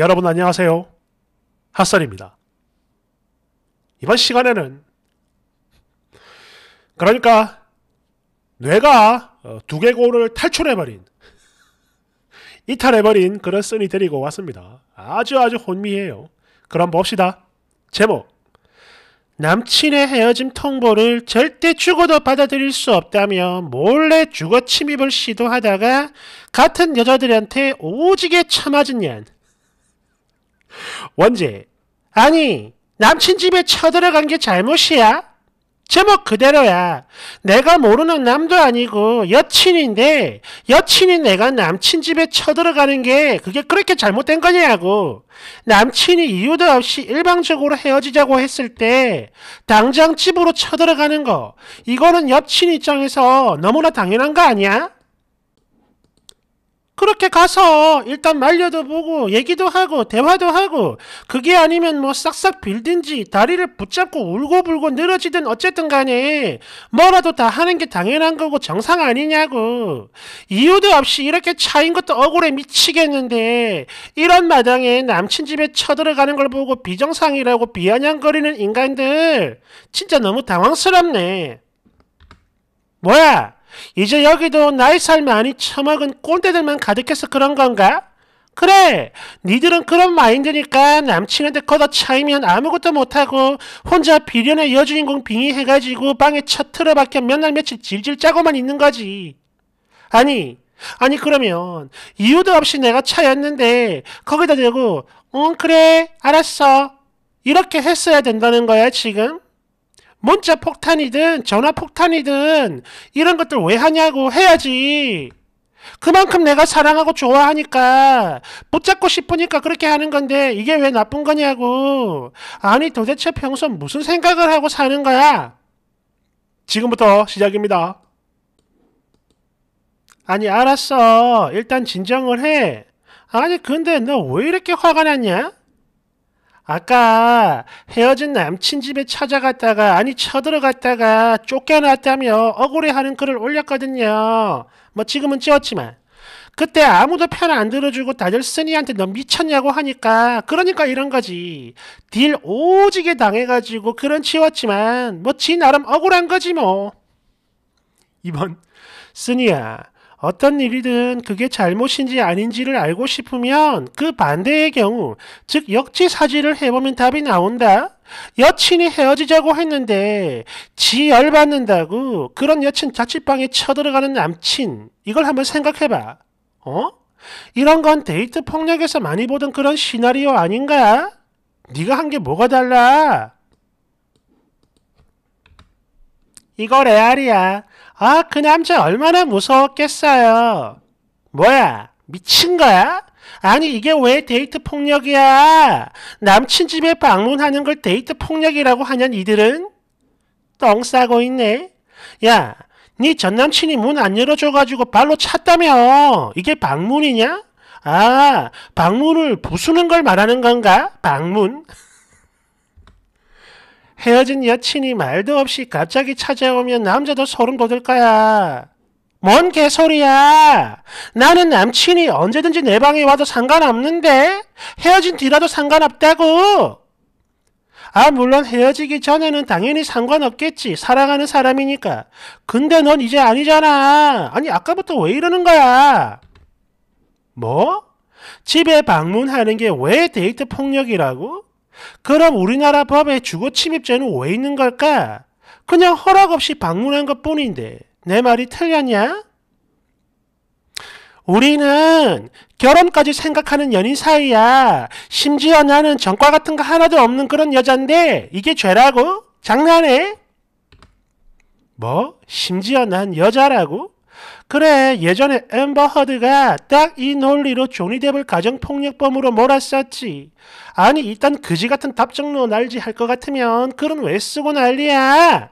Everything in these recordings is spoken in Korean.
여러분 안녕하세요. 핫설입니다. 이번 시간에는 그러니까 뇌가 어, 두개골을 탈출해버린 이탈해버린 그런 쓴이 데리고 왔습니다. 아주 아주 혼미해요. 그럼 봅시다. 제목 남친의 헤어짐 통보를 절대 죽어도 받아들일 수 없다며 몰래 주거 침입을 시도하다가 같은 여자들한테 오지게 참아진 년 원재 아니 남친 집에 쳐들어간 게 잘못이야? 제목 그대로야. 내가 모르는 남도 아니고 여친인데 여친이 내가 남친 집에 쳐들어가는 게 그게 그렇게 잘못된 거냐고. 남친이 이유도 없이 일방적으로 헤어지자고 했을 때 당장 집으로 쳐들어가는 거. 이거는 여친 입장에서 너무나 당연한 거 아니야? 그렇게 가서 일단 말려도 보고 얘기도 하고 대화도 하고 그게 아니면 뭐 싹싹 빌든지 다리를 붙잡고 울고불고 늘어지든 어쨌든 간에 뭐라도 다 하는 게 당연한 거고 정상 아니냐고 이유도 없이 이렇게 차인 것도 억울해 미치겠는데 이런 마당에 남친 집에 쳐들어가는 걸 보고 비정상이라고 비아냥거리는 인간들 진짜 너무 당황스럽네 뭐야 이제 여기도 나의 삶에 아니 처먹은 꼰대들만 가득해서 그런 건가? 그래! 니들은 그런 마인드니까 남친한테 걷어 차이면 아무것도 못하고 혼자 비련의 여주인공 빙의 해가지고 방에 쳐틀어박혀몇 날 며칠 질질 짜고만 있는 거지. 아니, 아니 그러면 이유도 없이 내가 차였는데 거기다 대고 응 그래 알았어 이렇게 했어야 된다는 거야 지금? 문자 폭탄이든 전화 폭탄이든 이런 것들 왜 하냐고 해야지. 그만큼 내가 사랑하고 좋아하니까 붙잡고 싶으니까 그렇게 하는 건데 이게 왜 나쁜 거냐고. 아니 도대체 평소 무슨 생각을 하고 사는 거야? 지금부터 시작입니다. 아니 알았어. 일단 진정을 해. 아니 근데 너 왜 이렇게 화가 났냐? 아까 헤어진 남친 집에 찾아갔다가 아니 쳐들어갔다가 쫓겨났다며 억울해하는 글을 올렸거든요. 뭐 지금은 찌었지만 그때 아무도 편안 들어주고 다들 쓰니한테 너 미쳤냐고 하니까 그러니까 이런 거지. 딜 오지게 당해가지고 그런 치웠지만 뭐지 나름 억울한 거지 뭐. 이번 쓰니야 어떤 일이든 그게 잘못인지 아닌지를 알고 싶으면 그 반대의 경우, 즉 역지사지를 해보면 답이 나온다. 여친이 헤어지자고 했는데 지 열받는다고 그런 여친 자취방에 쳐들어가는 남친 이걸 한번 생각해봐. 어? 이런 건 데이트 폭력에서 많이 보던 그런 시나리오 아닌가? 네가 한 게 뭐가 달라? 이거 레알이야. 아, 그 남자 얼마나 무서웠겠어요. 뭐야, 미친 거야? 아니, 이게 왜 데이트 폭력이야? 남친 집에 방문하는 걸 데이트 폭력이라고 하냔 이들은? 똥 싸고 있네. 야, 네 전남친이 문 안 열어줘가지고 발로 찼다며. 이게 방문이냐? 아, 방문을 부수는 걸 말하는 건가? 방문? 헤어진 여친이 말도 없이 갑자기 찾아오면 남자도 소름 돋을 거야. 뭔 개소리야! 나는 남친이 언제든지 내 방에 와도 상관없는데? 헤어진 뒤라도 상관없다고! 아, 물론 헤어지기 전에는 당연히 상관없겠지. 사랑하는 사람이니까. 근데 넌 이제 아니잖아. 아니, 아까부터 왜 이러는 거야? 뭐? 집에 방문하는 게 왜 데이트 폭력이라고? 그럼 우리나라 법에 주거 침입죄는 왜 있는 걸까? 그냥 허락 없이 방문한 것 뿐인데 내 말이 틀렸냐? 우리는 결혼까지 생각하는 연인 사이야. 심지어 나는 전과 같은 거 하나도 없는 그런 여잔데 이게 죄라고? 장난해? 뭐? 심지어 난 여자라고? 그래 예전에 엠버 허드가 딱 이 논리로 조이 뎁을 가정폭력범으로 몰았었지. 아니 일단 그지 같은 답정로 날지 할 것 같으면 그은왜 쓰고 난리야?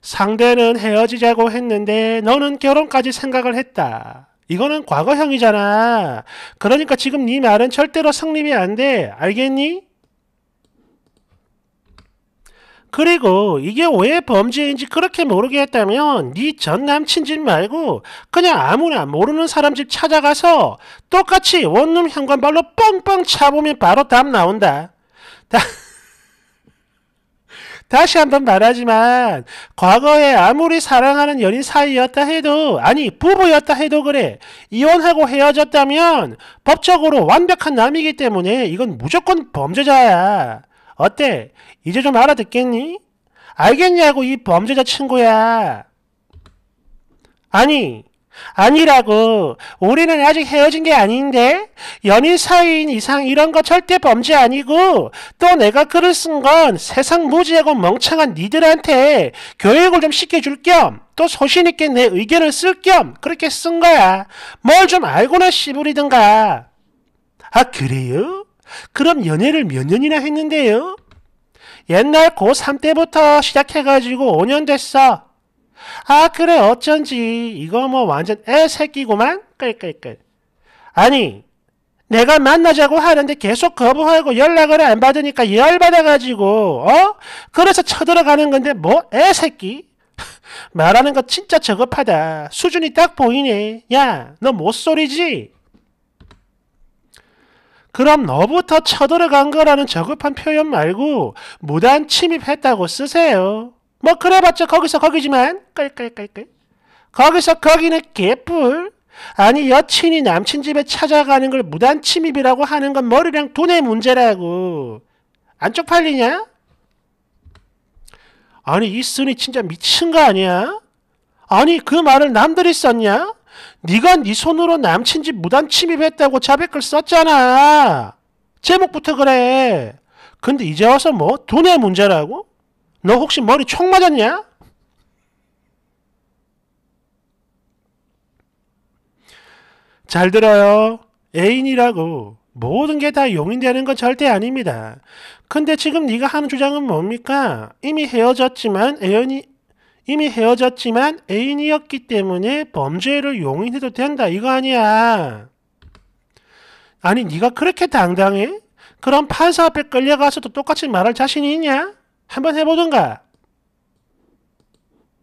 상대는 헤어지자고 했는데 너는 결혼까지 생각을 했다. 이거는 과거형이잖아. 그러니까 지금 네 말은 절대로 성립이 안 돼. 알겠니? 그리고 이게 왜 범죄인지 그렇게 모르게 했다면 네전 남친 집 말고 그냥 아무나 모르는 사람 집 찾아가서 똑같이 원룸 현관발로 뻥뻥 차보면 바로 답 나온다. 다, 다시 한번 말하지만 과거에 아무리 사랑하는 연인 사이였다 해도 아니 부부였다 해도 그래 이혼하고 헤어졌다면 법적으로 완벽한 남이기 때문에 이건 무조건 범죄자야. 어때? 이제 좀 알아듣겠니? 알겠냐고 이 범죄자 친구야. 아니, 아니라고. 우리는 아직 헤어진 게 아닌데? 연인 사이인 이상 이런 거 절대 범죄 아니고 또 내가 글을 쓴 건 세상 무지하고 멍청한 니들한테 교육을 좀 시켜줄 겸 또 소신 있게 내 의견을 쓸 겸 그렇게 쓴 거야. 뭘 좀 알고나 씨부리든가. 아 그래요? 그럼 연애를 몇 년이나 했는데요? 옛날 고3 때부터 시작해가지고 5년 됐어. 아 그래 어쩐지 이거 뭐 완전 애새끼구만 끌끌끌. 아니 내가 만나자고 하는데 계속 거부하고 연락을 안 받으니까 열받아가지고 어? 그래서 쳐들어가는 건데 뭐 애새끼? 말하는 거 진짜 저급하다. 수준이 딱 보이네. 야너 못소리지? 그럼 너부터 쳐들어간 거라는 저급한 표현 말고 무단 침입했다고 쓰세요. 뭐 그래봤자 거기서 거기지만 깔깔깔깔 거기서 거기는 개뿔 아니 여친이 남친 집에 찾아가는 걸 무단 침입이라고 하는 건 머리랑 돈의 문제라고 안 쪽팔리냐? 아니 이 쓴이 진짜 미친 거 아니야? 아니 그 말을 남들이 썼냐? 네가 네 손으로 남친 집 무단 침입했다고 자백글 썼잖아. 제목부터 그래. 근데 이제 와서 뭐 돈의 문제라고? 너 혹시 머리 총 맞았냐? 잘 들어요. 애인이라고 모든 게 다 용인되는 건 절대 아닙니다. 근데 지금 네가 하는 주장은 뭡니까? 이미 헤어졌지만 애연이 이미 헤어졌지만 애인이었기 때문에 범죄를 용인해도 된다 이거 아니야. 아니 네가 그렇게 당당해? 그럼 판사 앞에 끌려가서도 똑같이 말할 자신이 있냐? 한번 해보던가.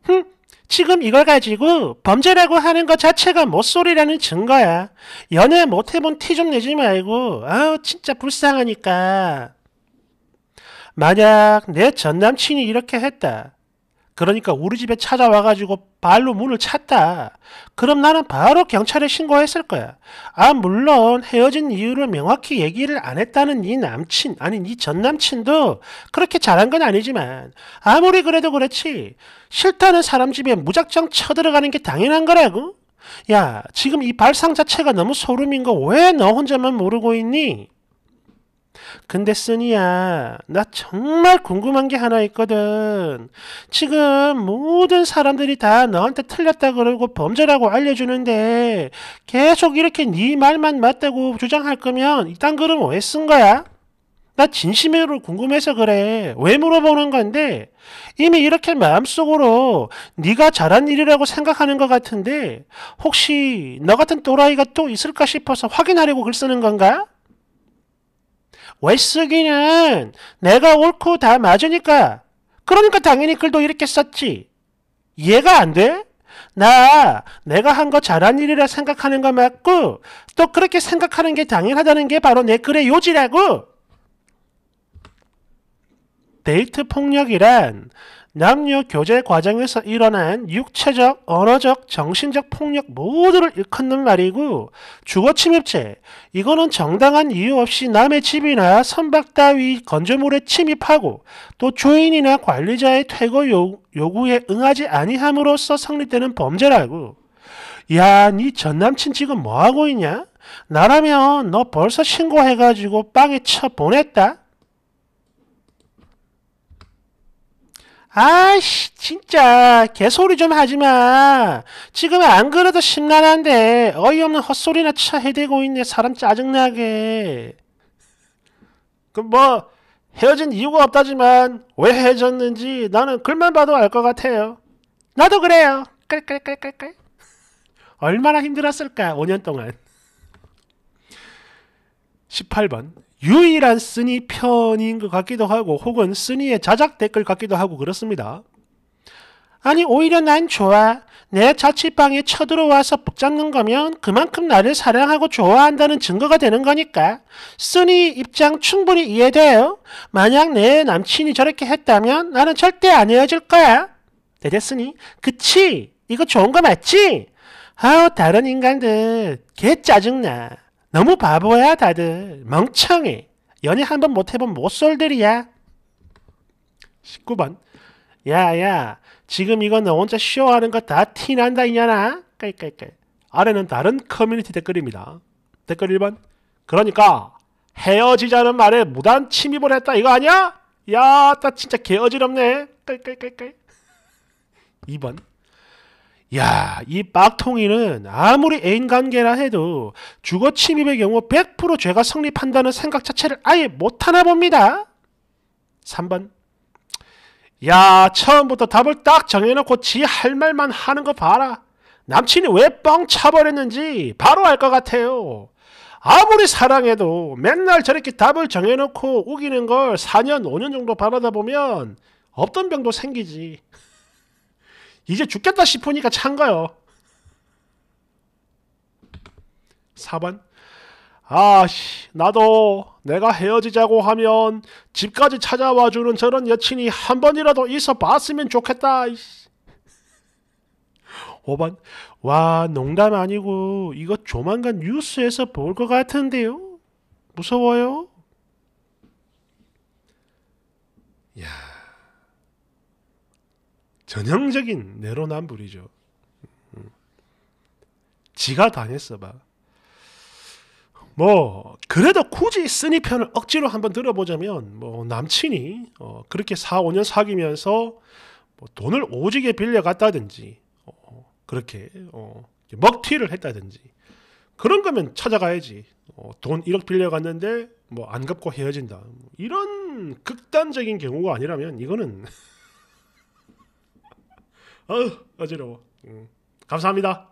흥 지금 이걸 가지고 범죄라고 하는 것 자체가 못소리라는 증거야. 연애 못 해본 티 좀 내지 말고 아우 진짜 불쌍하니까. 만약 내 전 남친이 이렇게 했다. 그러니까 우리 집에 찾아와가지고 발로 문을 찼다. 그럼 나는 바로 경찰에 신고했을 거야. 아 물론 헤어진 이유를 명확히 얘기를 안 했다는 이 남친 아니 이 전남친도 그렇게 잘한 건 아니지만 아무리 그래도 그렇지 싫다는 사람 집에 무작정 쳐들어가는 게 당연한 거라고? 야 지금 이 발상 자체가 너무 소름인 거 왜 너 혼자만 모르고 있니? 근데 쓰니야, 나 정말 궁금한 게 하나 있거든. 지금 모든 사람들이 다 너한테 틀렸다 그러고 범죄라고 알려주는데 계속 이렇게 네 말만 맞다고 주장할 거면 이딴 글은 왜 쓴 거야? 나 진심으로 궁금해서 그래. 왜 물어보는 건데? 이미 이렇게 마음속으로 네가 잘한 일이라고 생각하는 것 같은데 혹시 너 같은 또라이가 또 있을까 싶어서 확인하려고 글 쓰는 건가? 왜쓰기는 내가 옳고 다 맞으니까. 그러니까 당연히 글도 이렇게 썼지. 이해가 안 돼? 나 내가 한 거 잘한 일이라 생각하는 거 맞고 또 그렇게 생각하는 게 당연하다는 게 바로 내 글의 요지라고. 데이트 폭력이란 남녀 교제 과정에서 일어난 육체적, 언어적, 정신적 폭력 모두를 일컫는 말이고 주거 침입죄, 이거는 정당한 이유 없이 남의 집이나 선박 따위 건조물에 침입하고 또주인이나 관리자의 퇴거 요구에 응하지 아니함으로써 성립되는 범죄라고 야, 니 전남친 지금 뭐하고 있냐? 나라면 너 벌써 신고해가지고 빵에 쳐보냈다? 아이씨, 진짜 개소리 좀 하지마. 지금 안 그래도 심란한데 어이없는 헛소리나 차 해대고 있네. 사람 짜증나게. 그럼 뭐 헤어진 이유가 없다지만 왜 헤어졌는지 나는 글만 봐도 알 것 같아요. 나도 그래요. 끌끌끌끌끌. 얼마나 힘들었을까, 5년 동안. 18번 유일한 쓰니 편인 것 같기도 하고 혹은 쓰니의 자작 댓글 같기도 하고 그렇습니다. 아니 오히려 난 좋아. 내 자취방에 쳐들어와서 붙잡는 거면 그만큼 나를 사랑하고 좋아한다는 증거가 되는 거니까 쓰니 입장 충분히 이해돼요. 만약 내 남친이 저렇게 했다면 나는 절대 안 헤어질 거야. 대대쓰니 그치? 이거 좋은 거 맞지? 아우 다른 인간들 개 짜증나. 너무 바보야 다들 멍청해 연애 한 번 못 해본 못쏠들이야 19번 야야 지금 이건 너 혼자 쇼하는 거 다 티난다 이냐나 깔깔깔 아래는 다른 커뮤니티 댓글입니다 댓글 1번 그러니까 헤어지자는 말에 무단 침입을 했다 이거 아니야? 야나 진짜 개어지럽네 깔깔깔깔 2번 야, 이 빡통이는 아무리 애인 관계라 해도 주거 침입의 경우 100% 죄가 성립한다는 생각 자체를 아예 못하나 봅니다. 3번. 야, 처음부터 답을 딱 정해놓고 지 할 말만 하는 거 봐라. 남친이 왜 뻥 차버렸는지 바로 알 것 같아요. 아무리 사랑해도 맨날 저렇게 답을 정해놓고 우기는 걸 4년, 5년 정도 바라다 보면 없던 병도 생기지. 이제 죽겠다 싶으니까 찬 거요. 4번 아씨 나도 내가 헤어지자고 하면 집까지 찾아와주는 저런 여친이 한 번이라도 있어 봤으면 좋겠다. 5번 와 농담 아니고 이거 조만간 뉴스에서 볼 것 같은데요. 무서워요. 야. 전형적인 내로남불이죠. 음. 지가 당했어 봐. 뭐 그래도 굳이 쓰니 편을 억지로 한번 들어보자면 뭐 남친이 어 그렇게 4, 5년 사귀면서 뭐 돈을 오지게 빌려갔다든지 어 그렇게 어 먹튀를 했다든지 그런 거면 찾아가야지. 어, 돈 1억 빌려갔는데 뭐 안 갚고 헤어진다. 뭐 이런 극단적인 경우가 아니라면 이거는 어, 어지러워. 음. 감사합니다.